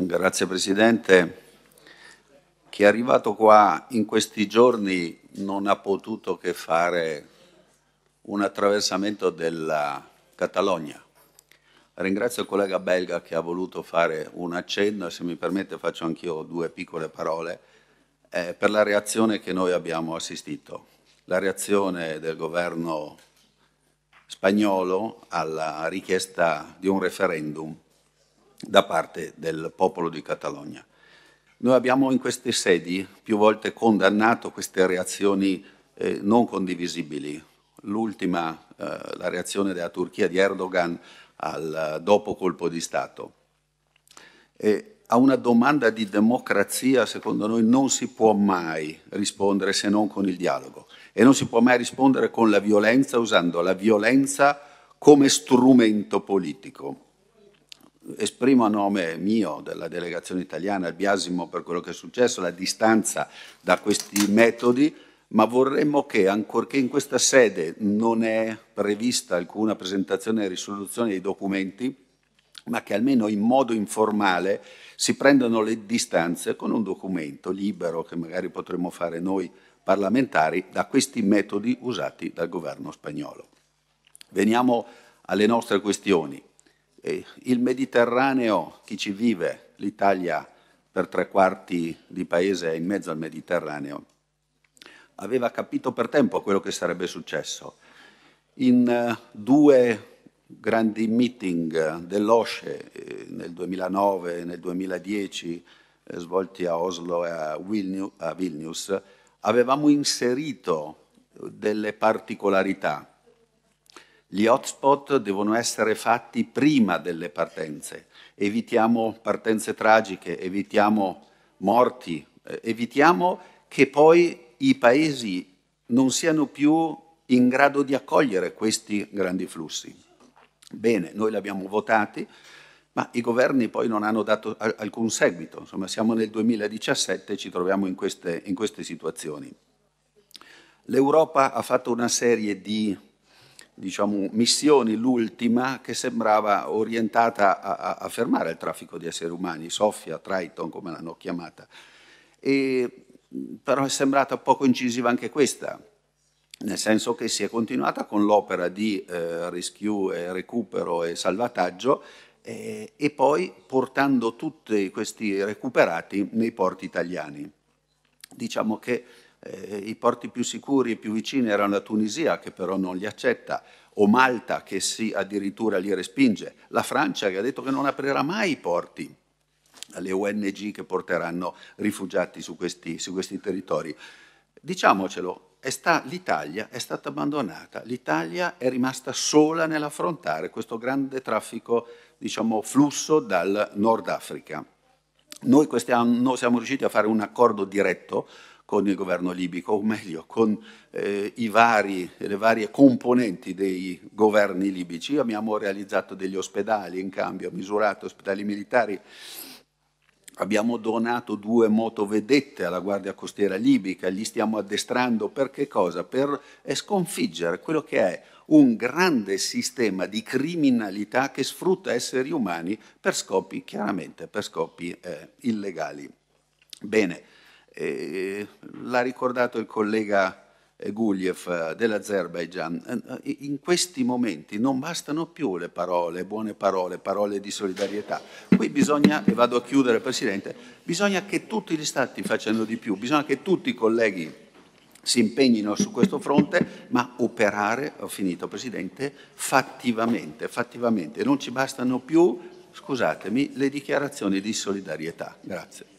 Grazie Presidente. Chi è arrivato qua in questi giorni non ha potuto che fare un attraversamento della Catalogna. Ringrazio il collega belga che ha voluto fare un accenno e se mi permette faccio anch'io due piccole parole eh, per la reazione che noi abbiamo assistito. La reazione del governo spagnolo alla richiesta di un referendum da parte del popolo di Catalogna. Noi abbiamo in queste sedi più volte condannato queste reazioni eh, non condivisibili. L'ultima, eh, la reazione della Turchia di Erdogan al eh, dopo colpo di Stato. E a una domanda di democrazia, secondo noi, non si può mai rispondere se non con il dialogo e non si può mai rispondere con la violenza usando la violenza come strumento politico esprimo a nome mio, della delegazione italiana, il biasimo per quello che è successo, la distanza da questi metodi, ma vorremmo che, ancorché in questa sede non è prevista alcuna presentazione e risoluzione dei documenti, ma che almeno in modo informale si prendano le distanze con un documento libero che magari potremmo fare noi parlamentari da questi metodi usati dal governo spagnolo. Veniamo alle nostre questioni il Mediterraneo, chi ci vive, l'Italia per tre quarti di paese è in mezzo al Mediterraneo, aveva capito per tempo quello che sarebbe successo. In eh, due grandi meeting eh, dell'OSCE eh, nel 2009 e nel 2010, svolti a Oslo e a Vilnius, avevamo inserito delle particolarità gli hotspot devono essere fatti prima delle partenze. Evitiamo partenze tragiche, evitiamo morti, eh, evitiamo che poi i paesi non siano più in grado di accogliere questi grandi flussi. Bene, noi li abbiamo votati, ma i governi poi non hanno dato alcun seguito. Insomma, siamo nel 2017 e ci troviamo in queste, in queste situazioni. L'Europa ha fatto una serie di diciamo, missioni, l'ultima, che sembrava orientata a, a, fermare il traffico di esseri umani, Sofia, Triton, come l'hanno chiamata. E, però è sembrata poco incisiva anche questa, nel senso che si è continuata con l'opera di eh, rescue, e recupero e salvataggio eh, e poi portando tutti questi recuperati nei porti italiani. Diciamo che eh, i porti più sicuri e più vicini erano la Tunisia, che però non li accetta, o Malta, che si addirittura li respinge, la Francia, che ha detto che non aprirà mai i porti alle ONG che porteranno rifugiati su questi, su questi territori. Diciamocelo, l'Italia è stata abbandonata, l'Italia è rimasta sola nell'affrontare questo grande traffico, diciamo, flusso dal Nord Africa. Noi quest'anno siamo riusciti a fare un accordo diretto con il governo libico, o meglio, con eh, vari, le varie componenti dei governi libici. Abbiamo realizzato degli ospedali in cambio, misurato ospedali militari Abbiamo donato due motovedette alla Guardia Costiera Libica, li stiamo addestrando per che cosa? Per eh, sconfiggere quello che è un grande sistema di criminalità che sfrutta esseri umani per scopi, chiaramente, per scopi eh, illegali. Bene, eh, l'ha ricordato il collega eh, Guliev eh, dell'Azerbaigian, eh, in questi momenti non bastano più le parole, buone parole, parole di solidarietà. Qui bisogna, e vado a chiudere Presidente, bisogna che tutti gli Stati facciano di più, bisogna che tutti i colleghi si impegnino su questo fronte, ma operare, ho finito Presidente, fattivamente, fattivamente. Non ci bastano più, scusatemi, le dichiarazioni di solidarietà. Grazie.